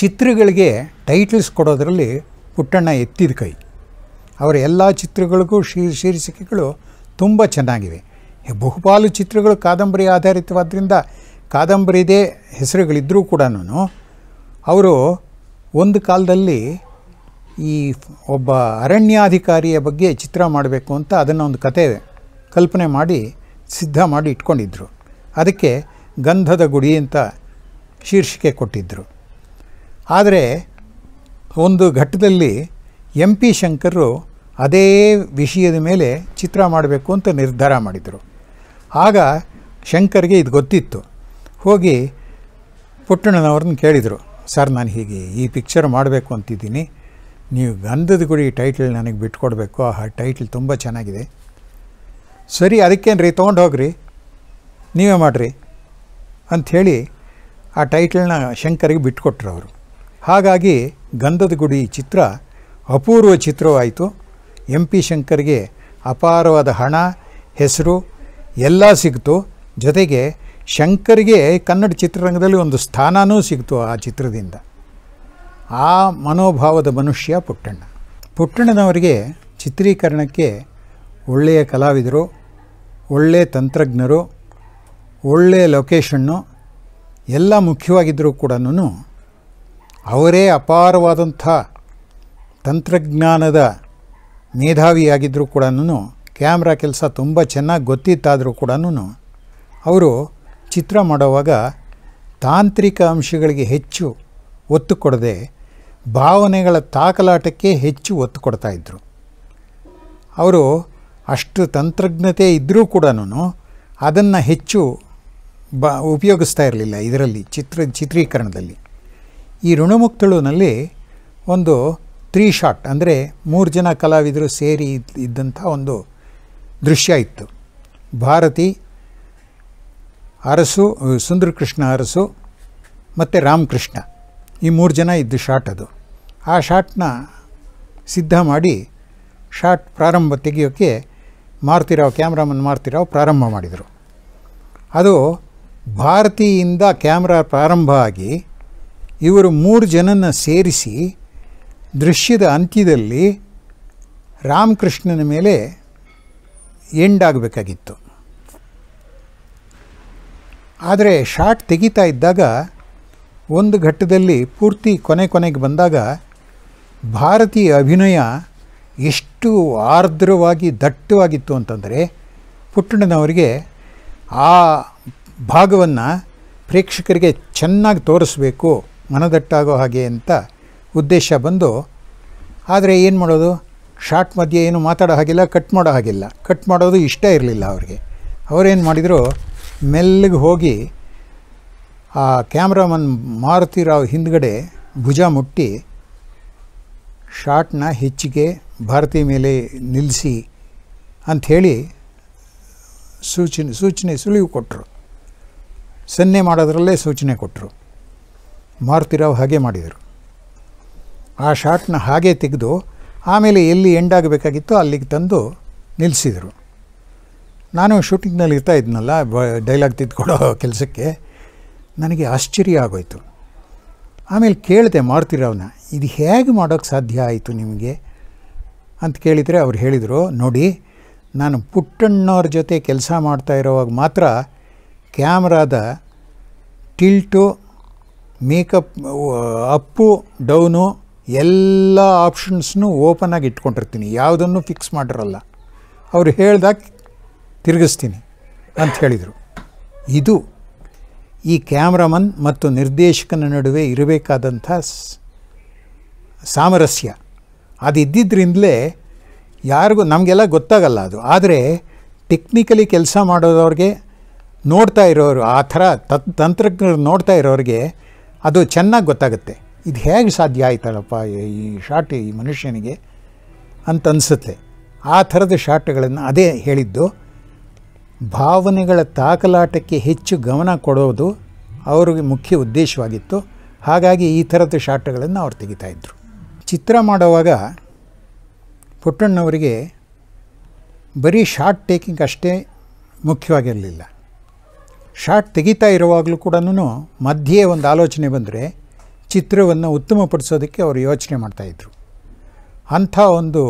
ಚಿತ್ರಗಳಿಗೆ ಟೈಟಲ್ಸ್ ಕೊಡೋದರಲ್ಲಿ ಪುಟ್ಟಣ್ಣ ಎತ್ತಿದ ಕೈ ಅವರ ಎಲ್ಲ ಚಿತ್ರಗಳಿಗೂ ಶೀರ್ ಶೀರ್ಷಿಕೆಗಳು ತುಂಬ ಚೆನ್ನಾಗಿವೆ ಬಹುಪಾಲು ಚಿತ್ರಗಳು ಕಾದಂಬರಿ ಆಧಾರಿತವಾದ್ದರಿಂದ ಕಾದಂಬರಿದೇ ಹೆಸರುಗಳಿದ್ದರೂ ಕೂಡ ಅವರು ಒಂದು ಕಾಲದಲ್ಲಿ ಈ ಒಬ್ಬ ಅರಣ್ಯಾಧಿಕಾರಿಯ ಬಗ್ಗೆ ಚಿತ್ರ ಮಾಡಬೇಕು ಅಂತ ಅದನ್ನು ಒಂದು ಕತೆ ಕಲ್ಪನೆ ಮಾಡಿ ಸಿದ್ಧ ಮಾಡಿ ಇಟ್ಕೊಂಡಿದ್ದರು ಅದಕ್ಕೆ ಗಂಧದ ಗುಡಿ ಅಂತ ಶೀರ್ಷಿಕೆ ಕೊಟ್ಟಿದ್ದರು ಆದರೆ ಒಂದು ಘಟ್ಟದಲ್ಲಿ ಎಂ ಪಿ ಶಂಕರರು ಅದೇ ವಿಷಯದ ಮೇಲೆ ಚಿತ್ರ ಮಾಡಬೇಕು ಅಂತ ನಿರ್ಧಾರ ಮಾಡಿದರು ಆಗ ಶಂಕರ್ಗೆ ಇದು ಗೊತ್ತಿತ್ತು ಹೋಗಿ ಪುಟ್ಟಣ್ಣನವ್ರನ್ನ ಕೇಳಿದರು ಸರ್ ನಾನು ಹೀಗೆ ಈ ಪಿಕ್ಚರ್ ಮಾಡಬೇಕು ಅಂತಿದ್ದೀನಿ ನೀವು ಗಂಧದ ಗುಡಿ ಟೈಟಲ್ ನನಗೆ ಬಿಟ್ಕೊಡ್ಬೇಕು ಆ ಟೈಟಲ್ ತುಂಬ ಚೆನ್ನಾಗಿದೆ ಸರಿ ಅದಕ್ಕೇನು ರೀ ತೊಗೊಂಡು ಹೋಗ್ರಿ ನೀವೇ ಮಾಡಿರಿ ಅಂಥೇಳಿ ಆ ಟೈಟಲ್ನ ಶಂಕರಿಗೆ ಬಿಟ್ಕೊಟ್ರು ಅವರು ಹಾಗಾಗಿ ಗಂಧದ ಗುಡಿ ಚಿತ್ರ ಅಪೂರ್ವ ಚಿತ್ರವಾಯಿತು ಎಂ ಪಿ ಶಂಕರ್ಗೆ ಅಪಾರವಾದ ಹಣ ಹೆಸರು ಎಲ್ಲ ಸಿಕ್ತು ಜೊತೆಗೆ ಶಂಕರ್ಗೆ ಕನ್ನಡ ಚಿತ್ರರಂಗದಲ್ಲಿ ಒಂದು ಸ್ಥಾನವೂ ಸಿಗ್ತು ಆ ಚಿತ್ರದಿಂದ ಆ ಮನೋಭಾವದ ಮನುಷ್ಯ ಪುಟ್ಟಣ್ಣ ಪುಟ್ಟಣ್ಣನವರಿಗೆ ಚಿತ್ರೀಕರಣಕ್ಕೆ ಒಳ್ಳೆಯ ಕಲಾವಿದರು ಒಳ್ಳೆಯ ತಂತ್ರಜ್ಞರು ಒಳ್ಳೆಯ ಲೊಕೇಶನ್ನು ಎಲ್ಲ ಮುಖ್ಯವಾಗಿದ್ದರೂ ಕೂಡ ಅವರೇ ಅಪಾರವಾದಂಥ ತಂತ್ರಜ್ಞಾನದ ಮೇಧಾವಿಯಾಗಿದ್ದರೂ ಕೂಡ ಕ್ಯಾಮ್ರಾ ಕೆಲಸ ತುಂಬ ಚೆನ್ನಾಗಿ ಗೊತ್ತಿತ್ತಾದರೂ ಕೂಡ ಅವರು ಚಿತ್ರ ಮಾಡುವಾಗ ತಾಂತ್ರಿಕ ಅಂಶಗಳಿಗೆ ಹೆಚ್ಚು ಒತ್ತು ಕೊಡದೆ ಭಾವನೆಗಳ ತಾಕಲಾಟಕ್ಕೆ ಹೆಚ್ಚು ಒತ್ತು ಇದ್ದರು ಅವರು ಅಷ್ಟು ತಂತ್ರಜ್ಞತೆ ಇದ್ದರೂ ಕೂಡ ಅದನ್ನು ಹೆಚ್ಚು ಬ ಉಪಯೋಗಿಸ್ತಾ ಇರಲಿಲ್ಲ ಇದರಲ್ಲಿ ಚಿತ್ರ ಚಿತ್ರೀಕರಣದಲ್ಲಿ ಈ ಋಣಮುಕ್ತಳುನಲ್ಲಿ ಒಂದು ತ್ರೀ ಶಾಟ್ ಅಂದರೆ ಮೂರು ಜನ ಕಲಾವಿದರು ಸೇರಿ ಇದ್ದಂಥ ಒಂದು ದೃಶ್ಯ ಇತ್ತು ಭಾರತಿ ಅರಸು ಸುಂದರಕೃಷ್ಣ ಅರಸು ಮತ್ತು ರಾಮಕೃಷ್ಣ ಈ ಮೂರು ಜನ ಇದ್ದು ಶಾಟ್ ಅದು ಆ ಶಾಟ್ನ ಸಿದ್ಧ ಮಾಡಿ ಶಾಟ್ ಪ್ರಾರಂಭ ತೆಗೆಯೋಕ್ಕೆ ಮಾರ್ತಿರಾವ್ ಕ್ಯಾಮ್ರಾಮನ್ ಮಾರ್ತಿರಾವ್ ಪ್ರಾರಂಭ ಮಾಡಿದರು ಅದು ಭಾರತಿಯಿಂದ ಕ್ಯಾಮ್ರಾ ಪ್ರಾರಂಭ ಆಗಿ ಇವರು ಮೂರು ಜನನ ಸೇರಿಸಿ ದೃಶ್ಯದ ಅಂತ್ಯದಲ್ಲಿ ರಾಮಕೃಷ್ಣನ ಮೇಲೆ ಎಂಡಾಗಬೇಕಾಗಿತ್ತು ಆದರೆ ಶಾಟ್ ತೆಗಿತಾ ಇದ್ದಾಗ ಒಂದು ಘಟ್ಟದಲ್ಲಿ ಪೂರ್ತಿ ಕೊನೆ ಕೊನೆಗೆ ಬಂದಾಗ ಭಾರತೀಯ ಅಭಿನಯ ಎಷ್ಟು ಆರ್ದ್ರವಾಗಿ ದಟ್ಟವಾಗಿತ್ತು ಅಂತಂದರೆ ಪುಟ್ಟಣ್ಣನವರಿಗೆ ಆ ಭಾಗವನ್ನು ಪ್ರೇಕ್ಷಕರಿಗೆ ಚೆನ್ನಾಗಿ ತೋರಿಸ್ಬೇಕು ಮನದಟ್ಟಾಗೋ ಹಾಗೆ ಅಂತ ಉದ್ದೇಶ ಬಂದು ಆದರೆ ಏನು ಮಾಡೋದು ಶಾರ್ಟ್ ಮಧ್ಯೆ ಏನು ಮಾತಾಡೋ ಹಾಗಿಲ್ಲ ಕಟ್ ಮಾಡೋ ಹಾಗಿಲ್ಲ ಕಟ್ ಮಾಡೋದು ಇಷ್ಟ ಇರಲಿಲ್ಲ ಅವ್ರಿಗೆ ಅವರೇನು ಮಾಡಿದರು ಮೆಲ್ಲಗೆ ಹೋಗಿ ಆ ಕ್ಯಾಮ್ರಾಮನ್ ಮಾರುತಿರಾವ್ ಹಿಂದ್ಗಡೆ ಭುಜ ಮುಟ್ಟಿ ಶಾರ್ಟ್ನ ಹೆಚ್ಚಿಗೆ ಭಾರತಿ ಮೇಲೆ ನಿಲ್ಲಿಸಿ ಅಂಥೇಳಿ ಸೂಚನೆ ಸೂಚನೆ ಸುಳಿವು ಕೊಟ್ಟರು ಸನ್ನೆ ಮಾಡೋದ್ರಲ್ಲೇ ಸೂಚನೆ ಕೊಟ್ಟರು ಮಾರುತಿರಾವ್ ಹಾಗೆ ಮಾಡಿದರು ಆ ಶಾಟ್ನ ಹಾಗೆ ತೆಗೆದು ಆಮೇಲೆ ಎಲ್ಲಿ ಎಂಡಾಗಬೇಕಾಗಿತ್ತೋ ಅಲ್ಲಿಗೆ ತಂದು ನಿಲ್ಲಿಸಿದರು ನಾನು ಶೂಟಿಂಗ್ನಲ್ಲಿ ಇರ್ತಾ ಇದ್ನಲ್ಲ ಬ ಡೈಲಾಗ್ ತಿದ್ಕೊಡೋ ಕೆಲಸಕ್ಕೆ ನನಗೆ ಆಶ್ಚರ್ಯ ಆಗೋಯಿತು ಆಮೇಲೆ ಕೇಳಿದೆ ಮಾರುತಿರಾವ್ನ ಇದು ಹೇಗೆ ಮಾಡೋಕ್ಕೆ ಸಾಧ್ಯ ಆಯಿತು ನಿಮಗೆ ಅಂತ ಕೇಳಿದರೆ ಅವ್ರು ಹೇಳಿದರು ನೋಡಿ ನಾನು ಪುಟ್ಟಣ್ಣವ್ರ ಜೊತೆ ಕೆಲಸ ಮಾಡ್ತಾ ಇರೋವಾಗ ಮಾತ್ರ ಕ್ಯಾಮ್ರಾದ ಟಿಲ್ಟು ಮೇಕಪ್ ಅಪ್ಪು ಡೌನು ಎಲ್ಲ ಆಪ್ಷನ್ಸ್ನು ಓಪನ್ ಆಗಿ ಇಟ್ಕೊಂಡಿರ್ತೀನಿ ಯಾವುದನ್ನು ಫಿಕ್ಸ್ ಮಾಡಿರಲ್ಲ ಅವರು ಹೇಳ್ದಾಗ ತಿರುಗಿಸ್ತೀನಿ ಅಂತ ಹೇಳಿದರು ಇದು ಈ ಕ್ಯಾಮ್ರಾಮನ್ ಮತ್ತು ನಿರ್ದೇಶಕನ ನಡುವೆ ಇರಬೇಕಾದಂಥ ಸಾಮರಸ್ಯ ಅದು ಇದ್ದಿದ್ದರಿಂದಲೇ ಯಾರಿಗೂ ನಮಗೆಲ್ಲ ಗೊತ್ತಾಗಲ್ಲ ಅದು ಆದರೆ ಟೆಕ್ನಿಕಲಿ ಕೆಲಸ ಮಾಡೋದವ್ರಿಗೆ ನೋಡ್ತಾ ಇರೋರು ಆ ಥರ ತತ್ ತಂತ್ರಜ್ಞರು ನೋಡ್ತಾ ಇರೋರಿಗೆ ಅದು ಚೆನ್ನಾಗಿ ಗೊತ್ತಾಗುತ್ತೆ ಇದು ಹೇಗೆ ಸಾಧ್ಯ ಆಯ್ತಾಳಪ್ಪ ಈ ಶಾರ್ಟ್ ಈ ಮನುಷ್ಯನಿಗೆ ಅಂತ ಅನಿಸುತ್ತೆ ಆ ಥರದ ಶಾರ್ಟ್ಗಳನ್ನು ಅದೇ ಹೇಳಿದ್ದು ಭಾವನೆಗಳ ತಾಕಲಾಟಕ್ಕೆ ಹೆಚ್ಚು ಗಮನ ಕೊಡೋದು ಅವ್ರಿಗೆ ಮುಖ್ಯ ಉದ್ದೇಶವಾಗಿತ್ತು ಹಾಗಾಗಿ ಈ ಥರದ ಶಾರ್ಟ್ಗಳನ್ನು ಅವ್ರು ತೆಗಿತಾಯಿದ್ರು ಚಿತ್ರ ಮಾಡುವಾಗ ಪುಟ್ಟಣ್ಣವರಿಗೆ ಬರೀ ಶಾರ್ಟ್ ಟೇಕಿಂಗ್ ಅಷ್ಟೇ ಮುಖ್ಯವಾಗಿರಲಿಲ್ಲ ಶಾರ್ಟ್ ತೆಗಿತಾ ಇರುವಾಗಲೂ ಕೂಡ ಮಧ್ಯೆ ಒಂದು ಆಲೋಚನೆ ಬಂದರೆ ಚಿತ್ರವನ್ನು ಉತ್ತಮಪಡಿಸೋದಕ್ಕೆ ಅವರು ಯೋಚನೆ ಮಾಡ್ತಾಯಿದ್ರು ಅಂಥ ಒಂದು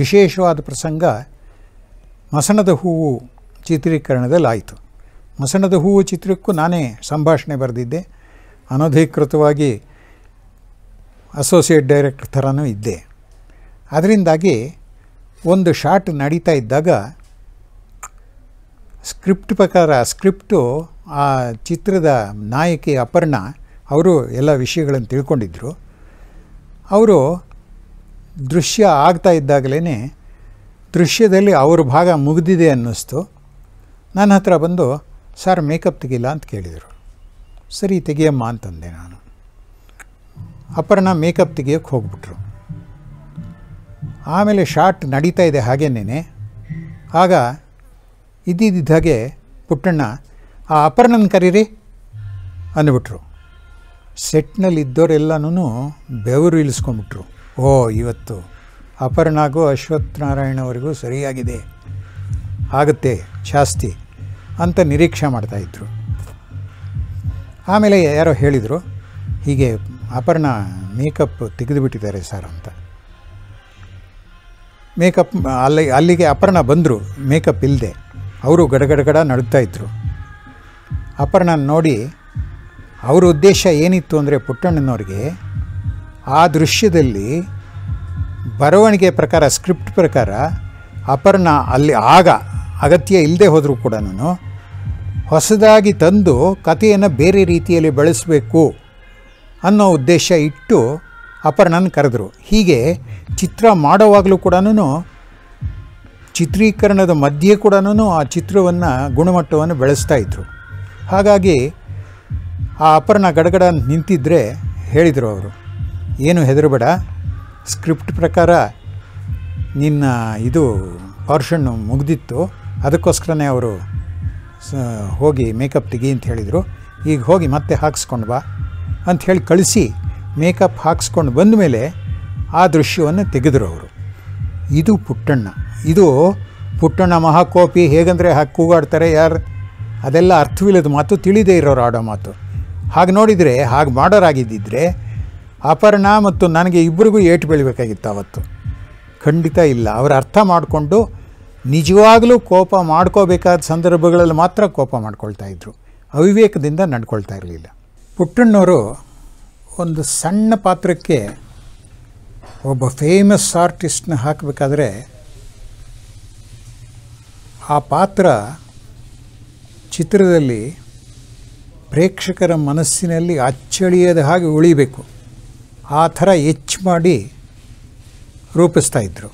ವಿಶೇಷವಾದ ಪ್ರಸಂಗ ಮಸಣದ ಹೂವು ಚಿತ್ರೀಕರಣದಲ್ಲಿ ಆಯಿತು ಮಸಣದ ಹೂವು ಚಿತ್ರಕ್ಕೂ ನಾನೇ ಸಂಭಾಷಣೆ ಬರೆದಿದ್ದೆ ಅನಧಿಕೃತವಾಗಿ ಅಸೋಸಿಯೇಟ್ ಡೈರೆಕ್ಟರ್ ಥರನೂ ಇದ್ದೆ ಅದರಿಂದಾಗಿ ಒಂದು ಶಾಟ್ ನಡೀತಾ ಇದ್ದಾಗ ಸ್ಕ್ರಿಪ್ಟ್ ಪ್ರಕಾರ ಸ್ಕ್ರಿಪ್ಟು ಆ ಚಿತ್ರದ ನಾಯಕಿ ಅಪರ್ಣ ಅವರು ಎಲ್ಲ ವಿಷಯಗಳನ್ನು ತಿಳ್ಕೊಂಡಿದ್ದರು ಅವರು ದೃಶ್ಯ ಆಗ್ತಾ ಇದ್ದಾಗಲೇ ದೃಶ್ಯದಲ್ಲಿ ಅವ್ರ ಭಾಗ ಮುಗಿದಿದೆ ಅನ್ನಿಸ್ತು ನನ್ನ ಹತ್ರ ಬಂದು ಸರ್ ಮೇಕಪ್ ತೆಗಿಲ್ಲ ಅಂತ ಕೇಳಿದರು ಸರಿ ತೆಗಿಯಮ್ಮ ಅಂತಂದೆ ನಾನು ಅಪರ್ಣ ಮೇಕಪ್ ತೆಗಿಯೋಕ್ಕೆ ಹೋಗ್ಬಿಟ್ರು ಆಮೇಲೆ ಶಾರ್ಟ್ ನಡೀತಾ ಇದೆ ಹಾಗೇನೇ ಆಗ ಇದ್ದಿದ್ದ ಹಾಗೆ ಪುಟ್ಟಣ್ಣ ಆ ಅಪರ್ಣನ ಕರೀರಿ ಅಂದ್ಬಿಟ್ರು ಸೆಟ್ನಲ್ಲಿ ಇದ್ದವರೆಲ್ಲನೂ ಬೆವರು ಇಳಿಸ್ಕೊಂಡ್ಬಿಟ್ರು ಓ ಇವತ್ತು ಅಪರ್ಣಾಗೂ ಅಶ್ವಥ್ ನಾರಾಯಣವರೆಗೂ ಸರಿಯಾಗಿದೆ ಆಗುತ್ತೆ ಜಾಸ್ತಿ ಅಂತ ನಿರೀಕ್ಷೆ ಮಾಡ್ತಾಯಿದ್ರು ಆಮೇಲೆ ಯಾರೋ ಹೇಳಿದರು ಹೀಗೆ ಅಪರ್ಣ ಮೇಕಪ್ ತೆಗೆದುಬಿಟ್ಟಿದ್ದಾರೆ ಸರ್ ಅಂತ ಮೇಕಪ್ ಅಲ್ಲಿ ಅಲ್ಲಿಗೆ ಅಪರ್ಣ ಬಂದರು ಮೇಕಪ್ ಇಲ್ಲದೆ ಅವರು ಗಡಗಡಗಡ ಇದ್ದರು ಅಪರ್ಣನ ನೋಡಿ ಅವರ ಉದ್ದೇಶ ಏನಿತ್ತು ಅಂದರೆ ಪುಟ್ಟಣ್ಣನವ್ರಿಗೆ ಆ ದೃಶ್ಯದಲ್ಲಿ ಬರವಣಿಗೆ ಪ್ರಕಾರ ಸ್ಕ್ರಿಪ್ಟ್ ಪ್ರಕಾರ ಅಪರ್ಣ ಅಲ್ಲಿ ಆಗ ಅಗತ್ಯ ಇಲ್ಲದೆ ಹೋದರೂ ಕೂಡ ನಾನು ಹೊಸದಾಗಿ ತಂದು ಕಥೆಯನ್ನು ಬೇರೆ ರೀತಿಯಲ್ಲಿ ಬಳಸಬೇಕು ಅನ್ನೋ ಉದ್ದೇಶ ಇಟ್ಟು ಅಪರ್ಣನ ಕರೆದರು ಹೀಗೆ ಚಿತ್ರ ಮಾಡೋವಾಗಲೂ ಕೂಡ ಚಿತ್ರೀಕರಣದ ಮಧ್ಯೆ ಕೂಡ ಆ ಚಿತ್ರವನ್ನು ಗುಣಮಟ್ಟವನ್ನು ಬೆಳೆಸ್ತಾ ಇದ್ದರು ಹಾಗಾಗಿ ಆ ಅಪರ್ಣ ಗಡಗಡ ನಿಂತಿದ್ದರೆ ಹೇಳಿದರು ಅವರು ಏನು ಹೆದರಬೇಡ ಸ್ಕ್ರಿಪ್ಟ್ ಪ್ರಕಾರ ನಿನ್ನ ಇದು ಪಾರ್ಷನ್ನು ಮುಗ್ದಿತ್ತು ಅದಕ್ಕೋಸ್ಕರನೇ ಅವರು ಹೋಗಿ ಮೇಕಪ್ ತೆಗಿ ಅಂತ ಹೇಳಿದರು ಈಗ ಹೋಗಿ ಮತ್ತೆ ಹಾಕ್ಸ್ಕೊಂಡು ಬಾ ಅಂತ ಹೇಳಿ ಕಳಿಸಿ ಮೇಕಪ್ ಹಾಕ್ಸ್ಕೊಂಡು ಬಂದ ಮೇಲೆ ಆ ದೃಶ್ಯವನ್ನು ತೆಗೆದರು ಅವರು ಇದು ಪುಟ್ಟಣ್ಣ ಇದು ಪುಟ್ಟಣ್ಣ ಮಹಾಕೋಪಿ ಹೇಗಂದರೆ ಹಾಕಿ ಕೂಗಾಡ್ತಾರೆ ಯಾರು ಅದೆಲ್ಲ ಅರ್ಥವಿಲ್ಲದ ಮಾತು ತಿಳಿದೇ ಇರೋರು ಆಡೋ ಮಾತು ಹಾಗೆ ನೋಡಿದರೆ ಹಾಗೆ ಮಾಡೋರಾಗಿದ್ದಿದ್ರೆ ಅಪರ್ಣ ಮತ್ತು ನನಗೆ ಇಬ್ಬರಿಗೂ ಏಟು ಬೆಳಿಬೇಕಾಗಿತ್ತು ಅವತ್ತು ಖಂಡಿತ ಇಲ್ಲ ಅವರು ಅರ್ಥ ಮಾಡಿಕೊಂಡು ನಿಜವಾಗಲೂ ಕೋಪ ಮಾಡ್ಕೋಬೇಕಾದ ಸಂದರ್ಭಗಳಲ್ಲಿ ಮಾತ್ರ ಕೋಪ ಮಾಡ್ಕೊಳ್ತಾ ಇದ್ದರು ಅವಿವೇಕದಿಂದ ನಡ್ಕೊಳ್ತಾ ಇರಲಿಲ್ಲ ಪುಟ್ಟಣ್ಣವರು ಒಂದು ಸಣ್ಣ ಪಾತ್ರಕ್ಕೆ ಒಬ್ಬ ಫೇಮಸ್ ಆರ್ಟಿಸ್ಟ್ನ ಹಾಕಬೇಕಾದ್ರೆ ಆ ಪಾತ್ರ ಚಿತ್ರದಲ್ಲಿ ಪ್ರೇಕ್ಷಕರ ಮನಸ್ಸಿನಲ್ಲಿ ಅಚ್ಚಳಿಯದ ಹಾಗೆ ಉಳಿಬೇಕು ಆ ಥರ ಹೆಚ್ಚು ಮಾಡಿ ರೂಪಿಸ್ತಾ ಇದ್ದರು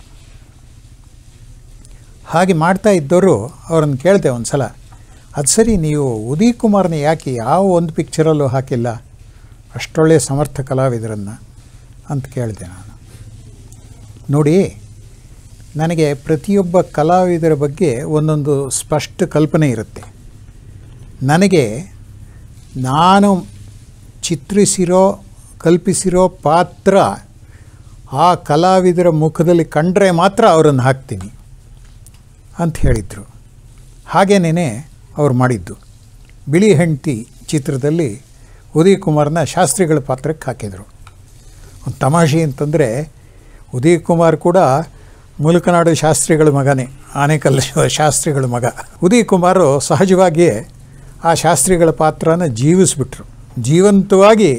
ಹಾಗೆ ಮಾಡ್ತಾ ಇದ್ದವರು ಅವ್ರನ್ನ ಕೇಳಿದೆ ಒಂದು ಸಲ ಅದು ಸರಿ ನೀವು ಉದಯ್ ಕುಮಾರ್ನ ಯಾಕೆ ಯಾವ ಒಂದು ಪಿಕ್ಚರಲ್ಲೂ ಹಾಕಿಲ್ಲ ಅಷ್ಟೊಳ್ಳೆ ಸಮರ್ಥ ಕಲಾವಿದರನ್ನು ಅಂತ ಕೇಳಿದೆ ನಾನು ನೋಡಿ ನನಗೆ ಪ್ರತಿಯೊಬ್ಬ ಕಲಾವಿದರ ಬಗ್ಗೆ ಒಂದೊಂದು ಸ್ಪಷ್ಟ ಕಲ್ಪನೆ ಇರುತ್ತೆ ನನಗೆ ನಾನು ಚಿತ್ರಿಸಿರೋ ಕಲ್ಪಿಸಿರೋ ಪಾತ್ರ ಆ ಕಲಾವಿದರ ಮುಖದಲ್ಲಿ ಕಂಡರೆ ಮಾತ್ರ ಅವರನ್ನು ಹಾಕ್ತೀನಿ ಅಂತ ಹೇಳಿದರು ಹಾಗೇನೇ ಅವ್ರು ಮಾಡಿದ್ದು ಬಿಳಿ ಹೆಂಡತಿ ಚಿತ್ರದಲ್ಲಿ ಉದಯ್ ಕುಮಾರ್ನ ಶಾಸ್ತ್ರಿಗಳ ಪಾತ್ರಕ್ಕೆ ಹಾಕಿದರು ಒಂದು ತಮಾಷೆ ಅಂತಂದರೆ ಉದಯ್ ಕುಮಾರ್ ಕೂಡ ಮುಲುಕನಾಡು ಶಾಸ್ತ್ರಿಗಳ ಮಗನೇ ಆನೇಕಲ್ ಶಾಸ್ತ್ರಿಗಳ ಮಗ ಉದಯ್ ಕುಮಾರು ಸಹಜವಾಗಿಯೇ ಆ ಶಾಸ್ತ್ರಿಗಳ ಪಾತ್ರನ ಜೀವಿಸ್ಬಿಟ್ರು ಜೀವಂತವಾಗಿ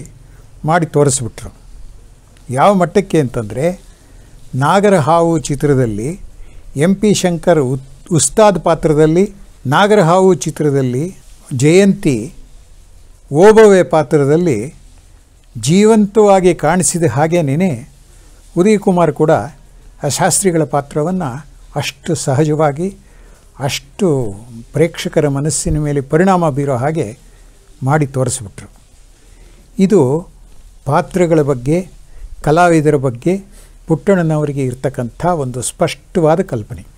ಮಾಡಿ ತೋರಿಸ್ಬಿಟ್ರು ಯಾವ ಮಟ್ಟಕ್ಕೆ ಅಂತಂದರೆ ನಾಗರಹಾವು ಚಿತ್ರದಲ್ಲಿ ಎಂ ಪಿ ಶಂಕರ್ ಉಸ್ತಾದ್ ಪಾತ್ರದಲ್ಲಿ ನಾಗರಹಾವು ಚಿತ್ರದಲ್ಲಿ ಜಯಂತಿ ಓಬವೆ ಪಾತ್ರದಲ್ಲಿ ಜೀವಂತವಾಗಿ ಕಾಣಿಸಿದ ಹಾಗೇನೇ ಉದಯ್ ಕುಮಾರ್ ಕೂಡ ಆ ಶಾಸ್ತ್ರಿಗಳ ಪಾತ್ರವನ್ನು ಅಷ್ಟು ಸಹಜವಾಗಿ ಅಷ್ಟು ಪ್ರೇಕ್ಷಕರ ಮನಸ್ಸಿನ ಮೇಲೆ ಪರಿಣಾಮ ಬೀರೋ ಹಾಗೆ ಮಾಡಿ ತೋರಿಸ್ಬಿಟ್ರು ಇದು ಪಾತ್ರಗಳ ಬಗ್ಗೆ ಕಲಾವಿದರ ಬಗ್ಗೆ ಪುಟ್ಟಣ್ಣನವರಿಗೆ ಇರ್ತಕ್ಕಂಥ ಒಂದು ಸ್ಪಷ್ಟವಾದ ಕಲ್ಪನೆ